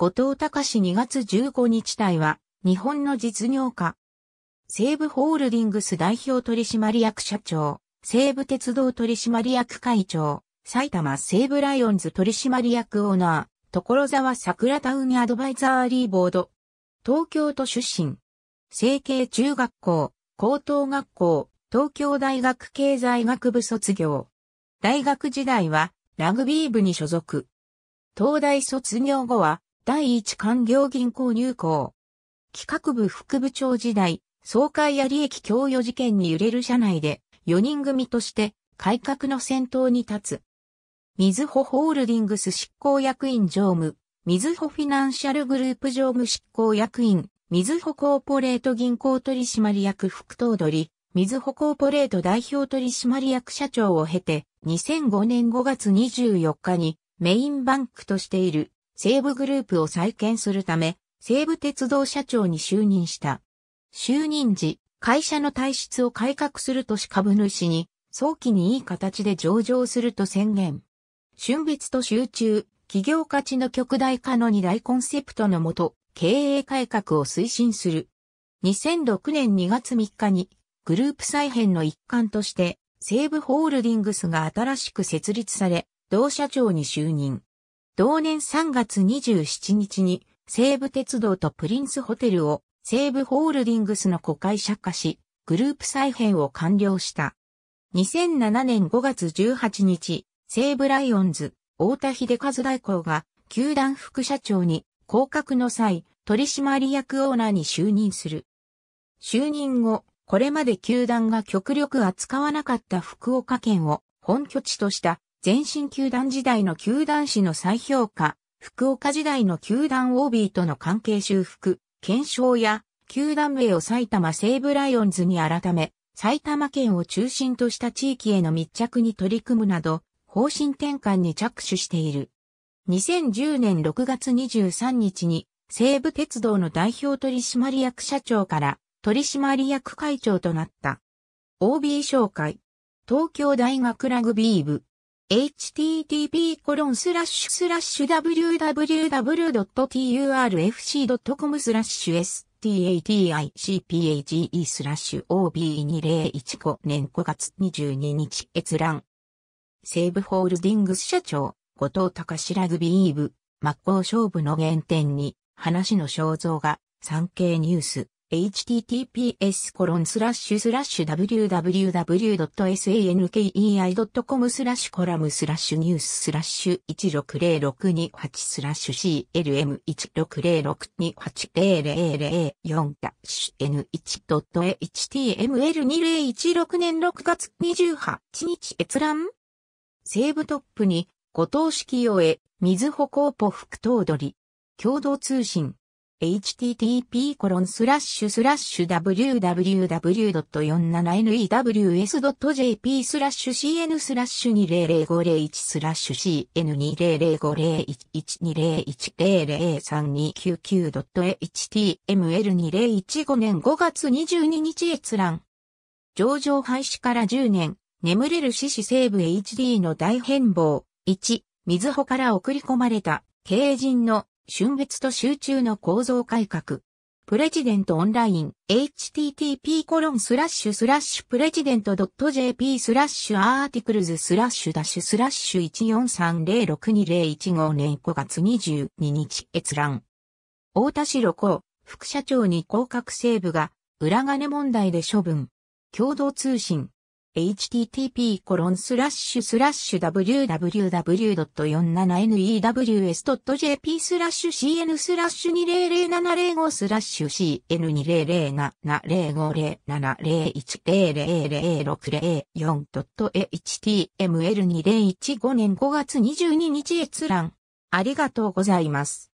後藤隆2月15日隊は、日本の実業家。西武ホールディングス代表取締役社長、西武鉄道取締役会長、埼玉西武ライオンズ取締役オーナー、所沢桜タウンアドバイザーリーボード。東京都出身。成形中学校、高等学校、東京大学経済学部卒業。大学時代はラグビー部に所属。東大卒業後は第一官業銀行入行。企画部副部長時代、総会や利益供与事件に揺れる社内で、4人組として改革の先頭に立つ。水穂ホールディングス執行役員常務、水穂フィナンシャルグループ常務執行役員、水穂コーポレート銀行取締役副頭取、水穂コーポレート代表取締役社長を経て、2005年5月24日にメインバンクとしている西武グループを再建するため、西武鉄道社長に就任した。就任時、会社の体質を改革するとし株主に、早期にいい形で上場すると宣言。春別と集中、企業価値の極大化の二大コンセプトのもと、経営改革を推進する。2006年2月3日に、グループ再編の一環として、西武ホールディングスが新しく設立され、同社長に就任。同年3月27日に西武鉄道とプリンスホテルを西武ホールディングスの子会社化し、グループ再編を完了した。2007年5月18日、西武ライオンズ、大田秀和大行が、球団副社長に、降格の際、取締役オーナーに就任する。就任後、これまで球団が極力扱わなかった福岡県を本拠地とした前身球団時代の球団史の再評価、福岡時代の球団 OB との関係修復、検証や、球団名を埼玉西武ライオンズに改め、埼玉県を中心とした地域への密着に取り組むなど、方針転換に着手している。2010年6月23日に、西武鉄道の代表取締役社長から取締役会長となった。OB 紹介。東京大学ラグビー部、http://www.turfc.com スラッシュ staticpage スラッシュ ob2015 年5月22日閲覧。西武ホールディングス社長、後藤隆ラグビー部、真っ向勝負の原点に、話の肖像が、産経ニュース。https www.sankei.com スラッシュコラムスラッシュニューススラッシュ16062 8スラッシュ c l m 1 6 0 6 2 8 0 0 0 4 N1.html2016 年6月28日閲覧西武トップに、後藤式用へ、水穂コーポ副頭取。共同通信。http://www.47news.jp スラッシュ cn スラッシュ200501スラッシュ cn20050110103299.html2015 年5月22日閲覧。上場廃止から10年、眠れる獅子西部 HD の大変貌。1、水穂から送り込まれた、経人の春別と集中の構造改革。プレジデントオンライン、http コロンスラッシュスラッシュプレジデント .jp スラッシュアーティクルズスラッシュダッシュスラッシュ143062015年5月22日閲覧。大田市六、工、副社長に降格西部が裏金問題で処分。共同通信。http://www.47news.jp スラッシュ cn スラッシュ200705スラッシュ cn2007050701000604.html2015 年5月22日閲覧。ありがとうございます。